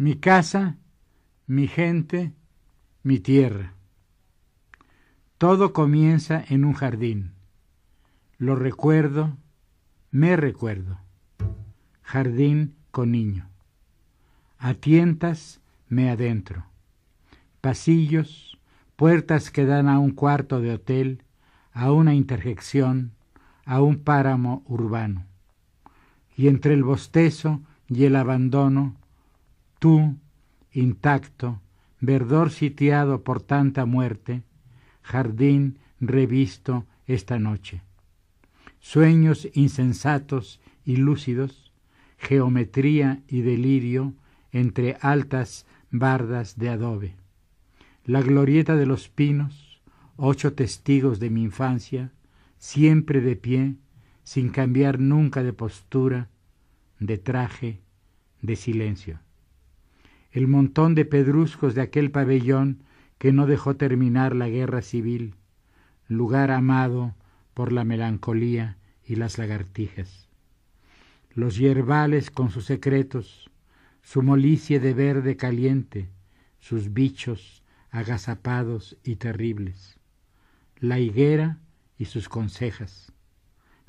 mi casa, mi gente, mi tierra. Todo comienza en un jardín. Lo recuerdo, me recuerdo. Jardín con niño. A tientas me adentro. Pasillos, puertas que dan a un cuarto de hotel, a una interjección, a un páramo urbano. Y entre el bostezo y el abandono Tú, intacto, verdor sitiado por tanta muerte, jardín revisto esta noche. Sueños insensatos y lúcidos, geometría y delirio entre altas bardas de adobe. La glorieta de los pinos, ocho testigos de mi infancia, siempre de pie, sin cambiar nunca de postura, de traje, de silencio el montón de pedruscos de aquel pabellón que no dejó terminar la guerra civil, lugar amado por la melancolía y las lagartijas. Los yerbales con sus secretos, su molicie de verde caliente, sus bichos agazapados y terribles, la higuera y sus consejas,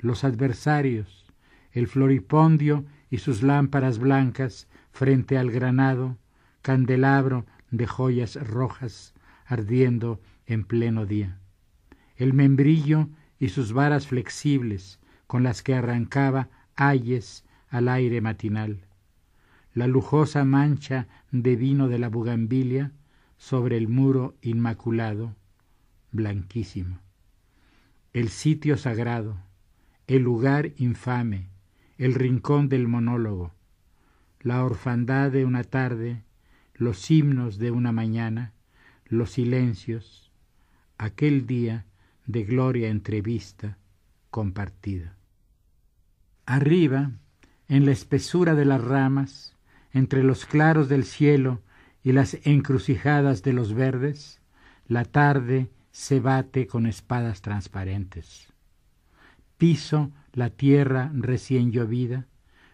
los adversarios, el floripondio y sus lámparas blancas frente al granado candelabro de joyas rojas ardiendo en pleno día. El membrillo y sus varas flexibles con las que arrancaba ayes al aire matinal. La lujosa mancha de vino de la bugambilia sobre el muro inmaculado, blanquísimo. El sitio sagrado, el lugar infame, el rincón del monólogo, la orfandad de una tarde los himnos de una mañana, los silencios, aquel día de gloria entrevista compartida. Arriba, en la espesura de las ramas, entre los claros del cielo y las encrucijadas de los verdes, la tarde se bate con espadas transparentes. Piso la tierra recién llovida,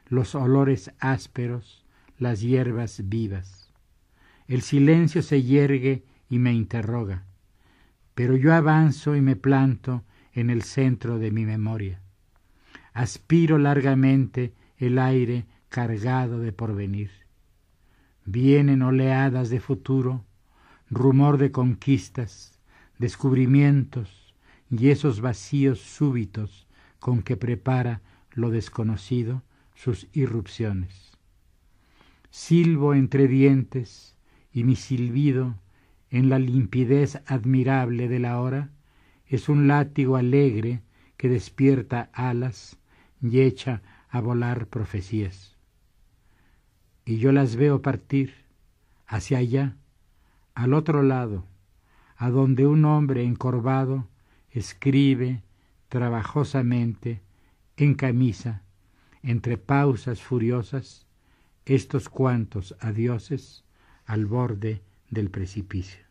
los olores ásperos, las hierbas vivas. El silencio se yergue y me interroga, pero yo avanzo y me planto en el centro de mi memoria. Aspiro largamente el aire cargado de porvenir. Vienen oleadas de futuro, rumor de conquistas, descubrimientos y esos vacíos súbitos con que prepara lo desconocido sus irrupciones. Silbo entre dientes y mi silbido, en la limpidez admirable de la hora, es un látigo alegre que despierta alas y echa a volar profecías. Y yo las veo partir hacia allá, al otro lado, a donde un hombre encorvado escribe trabajosamente, en camisa, entre pausas furiosas, estos cuantos adioses al borde del precipicio.